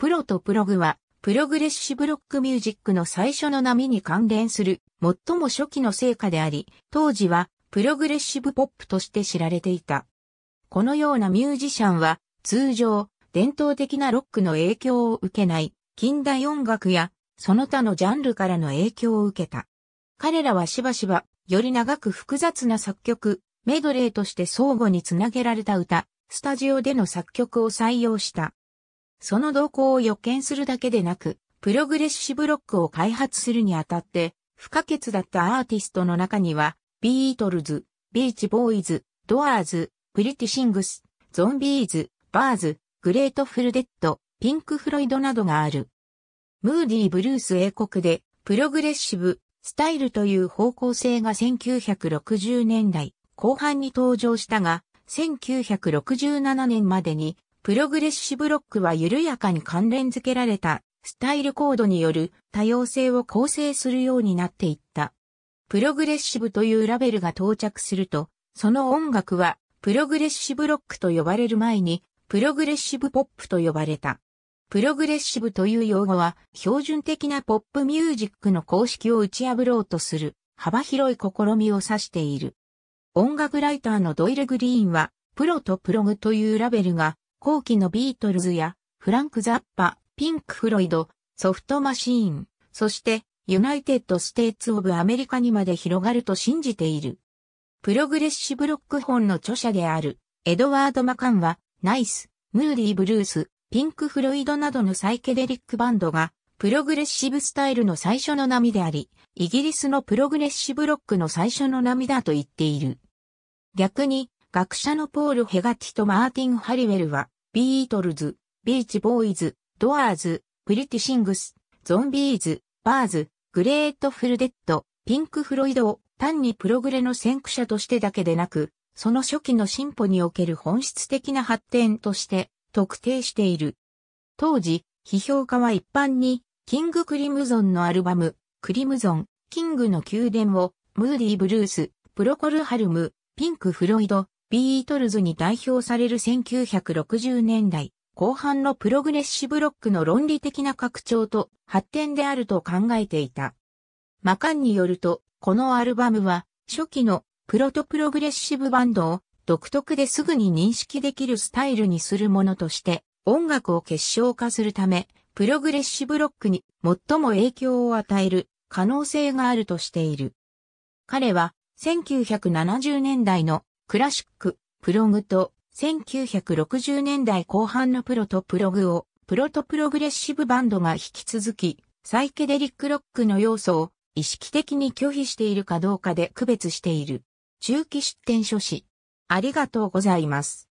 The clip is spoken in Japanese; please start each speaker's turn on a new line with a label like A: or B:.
A: プロとプログは、プログレッシブロックミュージックの最初の波に関連する、最も初期の成果であり、当時は、プログレッシブポップとして知られていた。このようなミュージシャンは、通常、伝統的なロックの影響を受けない、近代音楽や、その他のジャンルからの影響を受けた。彼らはしばしば、より長く複雑な作曲、メドレーとして相互につなげられた歌、スタジオでの作曲を採用した。その動向を予見するだけでなく、プログレッシブロックを開発するにあたって、不可欠だったアーティストの中には、ビートルズ、ビーチボーイズ、ドアーズ、プリティシングス、ゾンビーズ、バーズ、グレートフルデッド、ピンクフロイドなどがある。ムーディー・ブルース英国で、プログレッシブ、スタイルという方向性が1960年代後半に登場したが、1967年までにプログレッシブロックは緩やかに関連付けられたスタイルコードによる多様性を構成するようになっていった。プログレッシブというラベルが到着すると、その音楽はプログレッシブロックと呼ばれる前に、プログレッシブポップと呼ばれた。プログレッシブという用語は標準的なポップミュージックの公式を打ち破ろうとする幅広い試みを指している。音楽ライターのドイル・グリーンは、プロとプログというラベルが後期のビートルズや、フランク・ザッパ、ピンク・フロイド、ソフト・マシーン、そして、ユナイテッド・ステーツ・オブ・アメリカにまで広がると信じている。プログレッシブ・ロック本の著者である、エドワード・マカンは、ナイス、ムーディー・ブルース、ピンク・フロイドなどのサイケデリックバンドが、プログレッシブスタイルの最初の波であり、イギリスのプログレッシブロックの最初の波だと言っている。逆に、学者のポール・ヘガティとマーティン・ハリウェルは、ビートルズ、ビーチボーイズ、ドアーズ、プリティシングス、ゾンビーズ、バーズ、グレートフルデッド、ピンク・フロイドを単にプログレの先駆者としてだけでなく、その初期の進歩における本質的な発展として特定している。当時、批評家は一般に、キング・クリムゾンのアルバム、クリムゾン、キングの宮殿を、ムーディ・ブルース、プロコル・ハルム、ピンク・フロイド、ビートルズに代表される1960年代後半のプログレッシブロックの論理的な拡張と発展であると考えていた。マカンによると、このアルバムは初期のプロトプログレッシブバンドを独特ですぐに認識できるスタイルにするものとして音楽を結晶化するため、プログレッシブロックに最も影響を与える可能性があるとしている。彼は1970年代のクラシック、プログと1960年代後半のプロとプログをプロとプログレッシブバンドが引き続きサイケデリックロックの要素を意識的に拒否しているかどうかで区別している。中期出展書士。ありがとうございます。